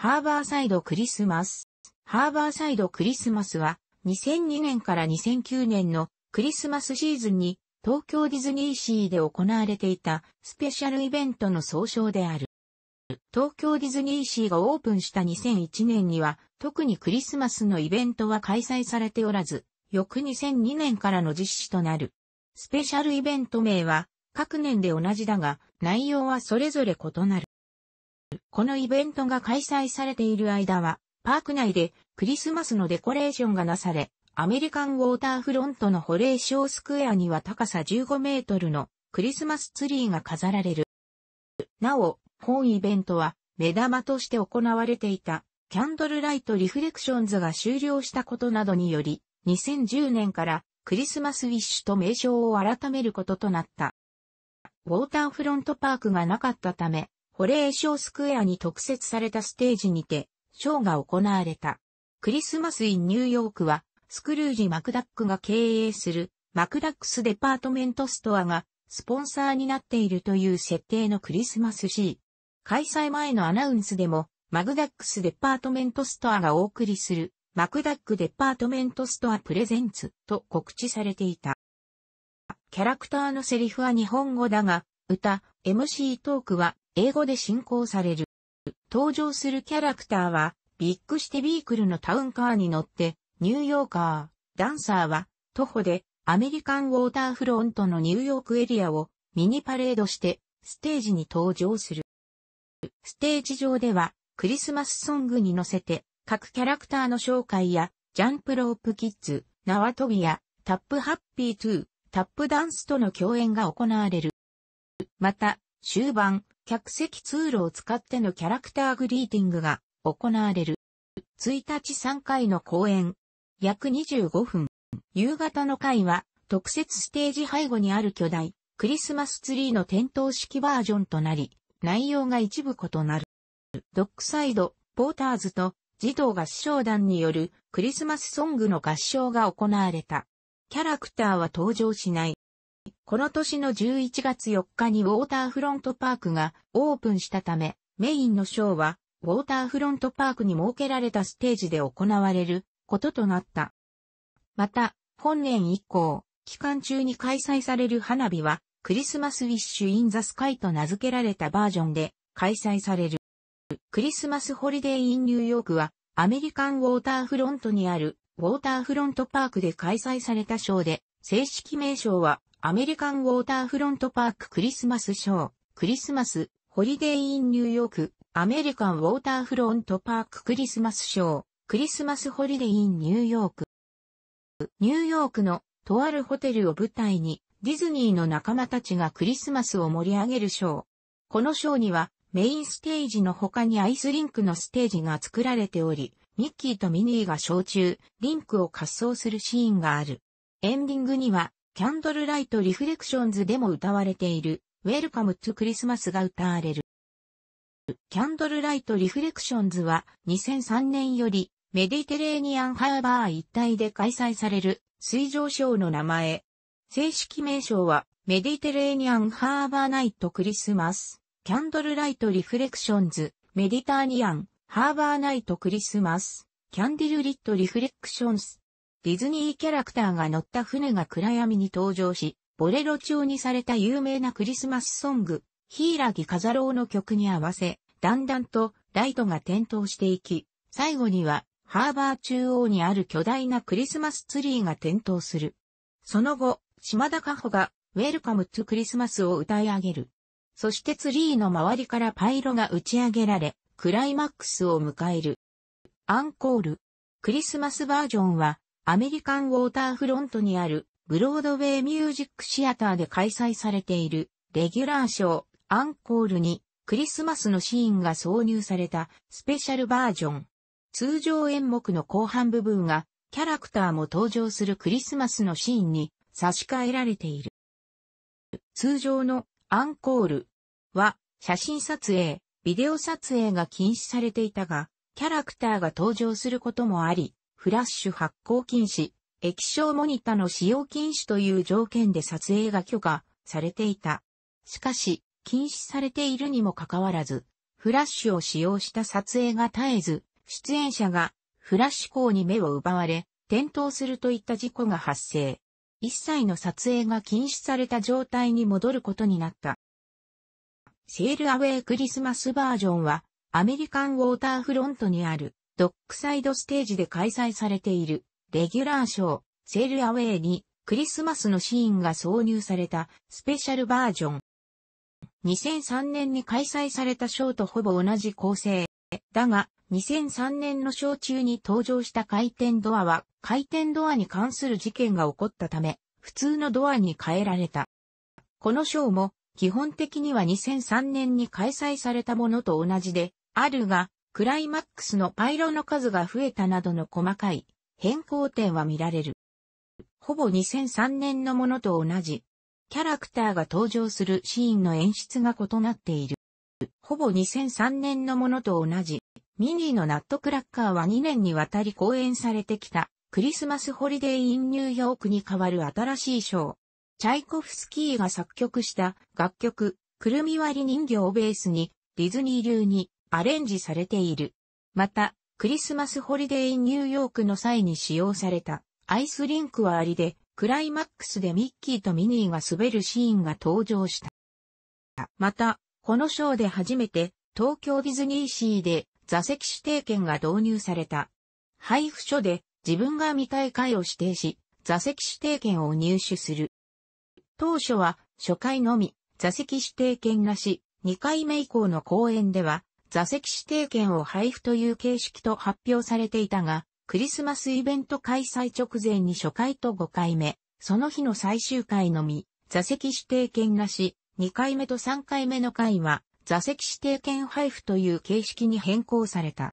ハーバーサイドクリスマス。ハーバーサイドクリスマスは、2002年から2009年のクリスマスシーズンに東京ディズニーシーで行われていたスペシャルイベントの総称である。東京ディズニーシーがオープンした2001年には特にクリスマスのイベントは開催されておらず、翌2002年からの実施となる。スペシャルイベント名は各年で同じだが内容はそれぞれ異なる。このイベントが開催されている間は、パーク内でクリスマスのデコレーションがなされ、アメリカンウォーターフロントのホレーショスクエアには高さ15メートルのクリスマスツリーが飾られる。なお、本イベントは目玉として行われていたキャンドルライトリフレクションズが終了したことなどにより、2010年からクリスマスウィッシュと名称を改めることとなった。ウォーターフロントパークがなかったため、保レーショスクエアに特設されたステージにて、ショーが行われた。クリスマス・イン・ニューヨークは、スクルージ・マクダックが経営する、マクダックス・デパートメントストアが、スポンサーになっているという設定のクリスマスシー。開催前のアナウンスでも、マグダックス・デパートメントストアがお送りする、マクダック・デパートメントストア・プレゼンツと告知されていた。キャラクターのセリフは日本語だが、歌、MC トークは英語で進行される。登場するキャラクターは、ビッグシテビークルのタウンカーに乗って、ニューヨーカー、ダンサーは、徒歩で、アメリカンウォーターフロントのニューヨークエリアを、ミニパレードして、ステージに登場する。ステージ上では、クリスマスソングに乗せて、各キャラクターの紹介や、ジャンプロープキッズ、縄跳びや、タップハッピー2、タップダンスとの共演が行われる。また、終盤、客席通路を使ってのキャラクターグリーティングが行われる。1日3回の公演、約25分。夕方の回は特設ステージ背後にある巨大クリスマスツリーの点灯式バージョンとなり、内容が一部異なる。ドックサイド、ポーターズと児童合唱団によるクリスマスソングの合唱が行われた。キャラクターは登場しない。この年の11月4日にウォーターフロントパークがオープンしたため、メインのショーは、ウォーターフロントパークに設けられたステージで行われることとなった。また、本年以降、期間中に開催される花火は、クリスマスウィッシュ・イン・ザ・スカイと名付けられたバージョンで開催される。クリスマスホリデー・イン・ニューヨークは、アメリカン・ウォーターフロントにあるウォーターフロントパークで開催されたショーで、正式名称はアメリカンウォーターフロントパーククリスマスショー、クリスマス、ホリデーインニューヨーク、アメリカンウォーターフロントパーククリスマスショー、クリスマスホリデーインニューヨーク。ニューヨークのとあるホテルを舞台に、ディズニーの仲間たちがクリスマスを盛り上げるショー。このショーには、メインステージの他にアイスリンクのステージが作られており、ミッキーとミニーが焼酎、リンクを滑走するシーンがある。エンディングには、キャンドルライトリフレクションズでも歌われている、ウェルカムツクリスマスが歌われる。キャンドルライトリフレクションズは2003年よりメディテレーニアンハーバー一帯で開催される水上ショーの名前。正式名称はメディテレーニアンハーバーナイトクリスマス、キャンドルライトリフレクションズ、メディターニアンハーバーナイトクリスマス、キャンディルリットリフレクションズディズニーキャラクターが乗った船が暗闇に登場し、ボレロ調にされた有名なクリスマスソング、ヒイラギカザローの曲に合わせ、だんだんとライトが点灯していき、最後にはハーバー中央にある巨大なクリスマスツリーが点灯する。その後、島田加穂がウェルカムトゥクリスマスを歌い上げる。そしてツリーの周りからパイロが打ち上げられ、クライマックスを迎える。アンコール。クリスマスバージョンはアメリカンウォーターフロントにあるブロードウェイミュージックシアターで開催されているレギュラーショーアンコールにクリスマスのシーンが挿入されたスペシャルバージョン。通常演目の後半部分がキャラクターも登場するクリスマスのシーンに差し替えられている。通常のアンコールは写真撮影、ビデオ撮影が禁止されていたが、キャラクターが登場することもあり、フラッシュ発光禁止、液晶モニタの使用禁止という条件で撮影が許可されていた。しかし、禁止されているにもかかわらず、フラッシュを使用した撮影が絶えず、出演者がフラッシュ光に目を奪われ、転倒するといった事故が発生。一切の撮影が禁止された状態に戻ることになった。セールアウェイクリスマスバージョンはアメリカンウォーターフロントにあるドックサイドステージで開催されている、レギュラーショー、セールアウェイに、クリスマスのシーンが挿入された、スペシャルバージョン。2003年に開催されたショーとほぼ同じ構成。だが、2003年のショー中に登場した回転ドアは、回転ドアに関する事件が起こったため、普通のドアに変えられた。このショーも、基本的には2003年に開催されたものと同じで、あるが、クライマックスのパイロの数が増えたなどの細かい変更点は見られる。ほぼ2003年のものと同じ、キャラクターが登場するシーンの演出が異なっている。ほぼ2003年のものと同じ、ミニーのナットクラッカーは2年にわたり公演されてきた、クリスマスホリデーインニューヨークに代わる新しいショー。チャイコフスキーが作曲した楽曲、くるみ割り人形をベースに、ディズニー流にアレンジされている。また、クリスマスホリデーインニューヨークの際に使用されたアイスリンクはありで、クライマックスでミッキーとミニーが滑るシーンが登場した。また、このショーで初めて東京ディズニーシーで座席指定券が導入された。配布所で自分が見たい回を指定し、座席指定券を入手する。当初は初回のみ座席指定券なし、2回目以降の公演では座席指定券を配布という形式と発表されていたが、クリスマスイベント開催直前に初回と5回目、その日の最終回のみ、座席指定券なし、2回目と3回目の回は、座席指定券配布という形式に変更された。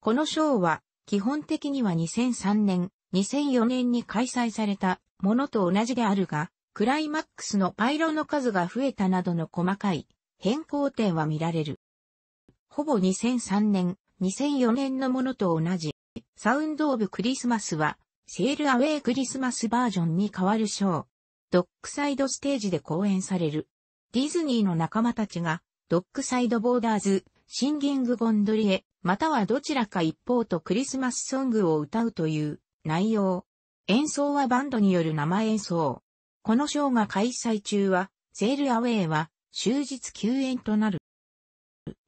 この賞は、基本的には2003年、2004年に開催されたものと同じであるが、クライマックスのパイロの数が増えたなどの細かい変更点は見られる。ほぼ2003年、2004年のものと同じ、サウンドオブクリスマスは、セールアウェイクリスマスバージョンに変わるショー。ドックサイドステージで公演される。ディズニーの仲間たちが、ドックサイドボーダーズ、シンギングゴンドリエ、またはどちらか一方とクリスマスソングを歌うという内容。演奏はバンドによる生演奏。このショーが開催中は、セールアウェイは終日休演となる。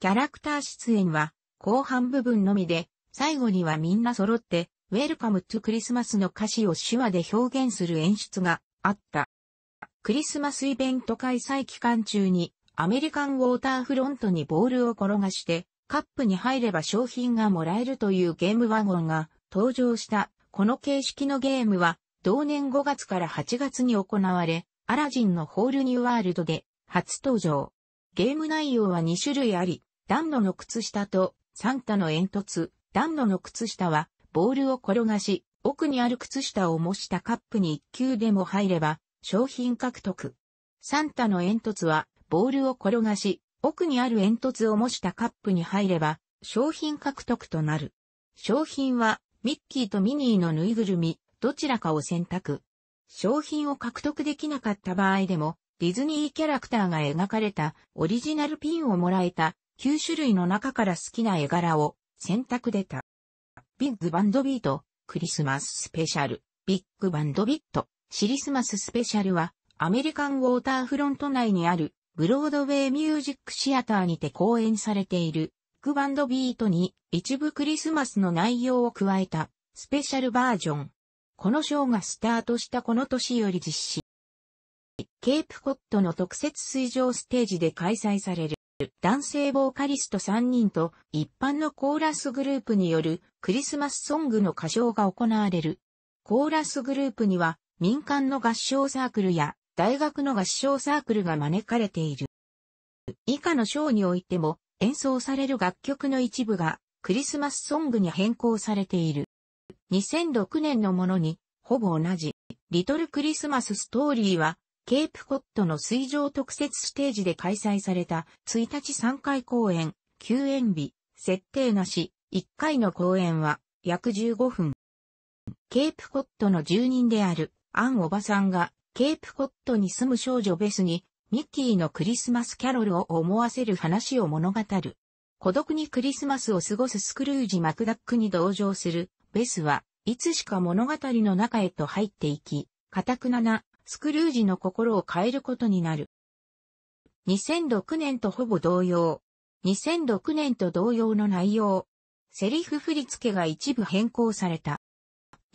キャラクター出演は後半部分のみで、最後にはみんな揃って、ウェルカムトゥクリスマスの歌詞を手話で表現する演出があった。クリスマスイベント開催期間中に、アメリカンウォーターフロントにボールを転がして、カップに入れば商品がもらえるというゲームワゴンが登場した。この形式のゲームは、同年5月から8月に行われ、アラジンのホールニューワールドで初登場。ゲーム内容は2種類あり、ダンノの靴下とサンタの煙突。ダンノの靴下は、ボールを転がし、奥にある靴下を模したカップに1球でも入れば、商品獲得。サンタの煙突は、ボールを転がし、奥にある煙突を模したカップに入れば、商品獲得となる。商品は、ミッキーとミニーのぬいぐるみ、どちらかを選択。商品を獲得できなかった場合でも、ディズニーキャラクターが描かれたオリジナルピンをもらえた9種類の中から好きな絵柄を選択出た。ビッグバンドビート、クリスマススペシャル、ビッグバンドビット、シリスマススペシャルはアメリカンウォーターフロント内にあるブロードウェイミュージックシアターにて公演されているビッグバンドビートに一部クリスマスの内容を加えたスペシャルバージョン。このショーがスタートしたこの年より実施。ケープコットの特設水上ステージで開催される、男性ボーカリスト3人と一般のコーラスグループによるクリスマスソングの歌唱が行われる。コーラスグループには民間の合唱サークルや大学の合唱サークルが招かれている。以下の章においても演奏される楽曲の一部がクリスマスソングに変更されている。2006年のものにほぼ同じ、リトルクリスマスストーリーはケープコットの水上特設ステージで開催された1日3回公演、休園日、設定なし、1回の公演は約15分。ケープコットの住人であるアンおばさんがケープコットに住む少女ベスにミッキーのクリスマスキャロルを思わせる話を物語る。孤独にクリスマスを過ごすスクルージ・マクダックに同情するベスはいつしか物語の中へと入っていき、タくななスクルージの心を変えることになる。2006年とほぼ同様。2006年と同様の内容。セリフ振り付けが一部変更された。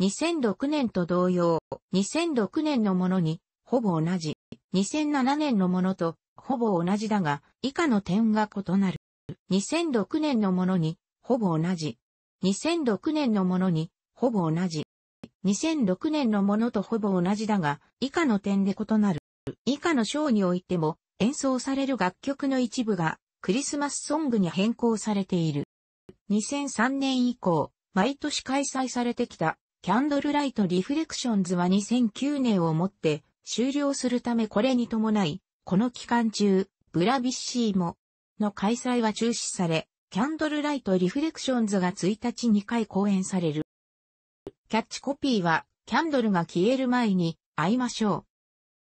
2006年と同様、2006年のものに、ほぼ同じ。2007年のものと、ほぼ同じだが、以下の点が異なる。2006年のものに、ほぼ同じ。2006年のものに、ほぼ同じ。2006年のものとほぼ同じだが、以下の点で異なる。以下の章においても、演奏される楽曲の一部が、クリスマスソングに変更されている。2003年以降、毎年開催されてきた、キャンドルライトリフレクションズは2009年をもって終了するためこれに伴い、この期間中、ブラビッシーも、の開催は中止され、キャンドルライトリフレクションズが1日2回公演される。キャッチコピーは、キャンドルが消える前に会いましょう。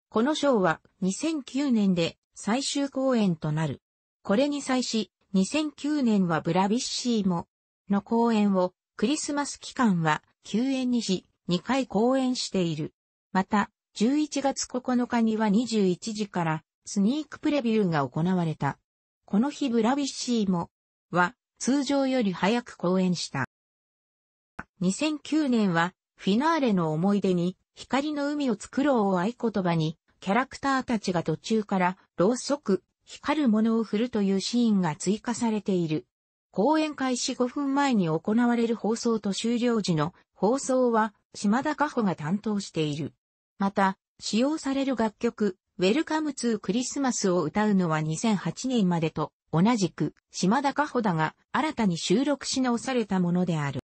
この賞は2009年で最終公演となる。これに際し、2009年はブラビッシーモの公演をクリスマス期間は休演にし2回公演している。また、11月9日には21時からスニークプレビューが行われた。この日ブラビッシーモは通常より早く公演した。2009年は、フィナーレの思い出に、光の海を作ろうを合言葉に、キャラクターたちが途中から、ろうそく、光るものを振るというシーンが追加されている。公演開始5分前に行われる放送と終了時の放送は、島田加穂が担当している。また、使用される楽曲、ウェルカムツークリスマスを歌うのは2008年までと同じく島田加穂だが新たに収録し直されたものである。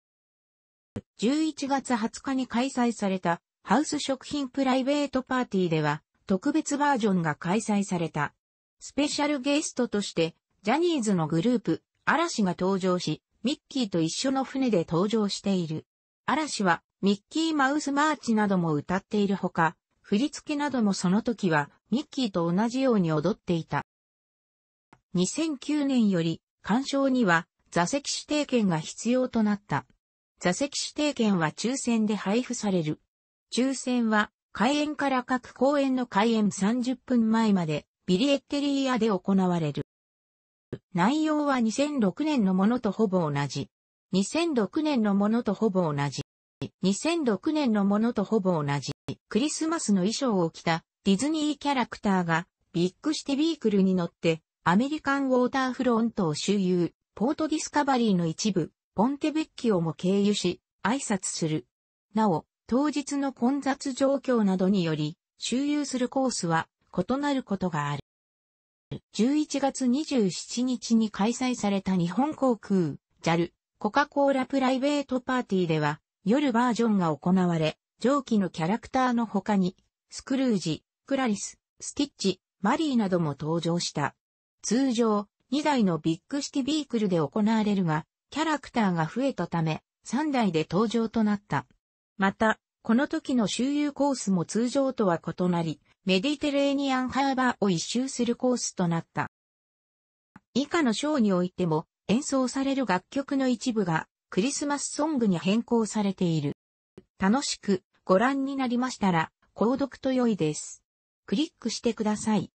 11月20日に開催されたハウス食品プライベートパーティーでは特別バージョンが開催された。スペシャルゲストとしてジャニーズのグループ嵐が登場し、ミッキーと一緒の船で登場している。嵐はミッキーマウスマーチなども歌っているほか、振り付けなどもその時はミッキーと同じように踊っていた。2009年より、鑑賞には座席指定券が必要となった。座席指定券は抽選で配布される。抽選は、開園から各公園の開園30分前まで、ビリエッテリーアで行われる。内容は2006年のものとほぼ同じ。2006年のものとほぼ同じ。2006年のものとほぼ同じ。クリスマスの衣装を着たディズニーキャラクターがビッグしてビークルに乗ってアメリカンウォーターフロントを周遊、ポートディスカバリーの一部、ポンテベッキオも経由し、挨拶する。なお、当日の混雑状況などにより、周遊するコースは異なることがある。11月27日に開催された日本航空、JAL、コカ・コーラプライベートパーティーでは、夜バージョンが行われ、上記のキャラクターの他に、スクルージ、クラリス、スティッチ、マリーなども登場した。通常、2台のビッグシティビークルで行われるが、キャラクターが増えたため、3台で登場となった。また、この時の周遊コースも通常とは異なり、メディテレーニアンハーバーを一周するコースとなった。以下のショーにおいても演奏される楽曲の一部がクリスマスソングに変更されている。楽しくご覧になりましたら、購読と良いです。クリックしてください。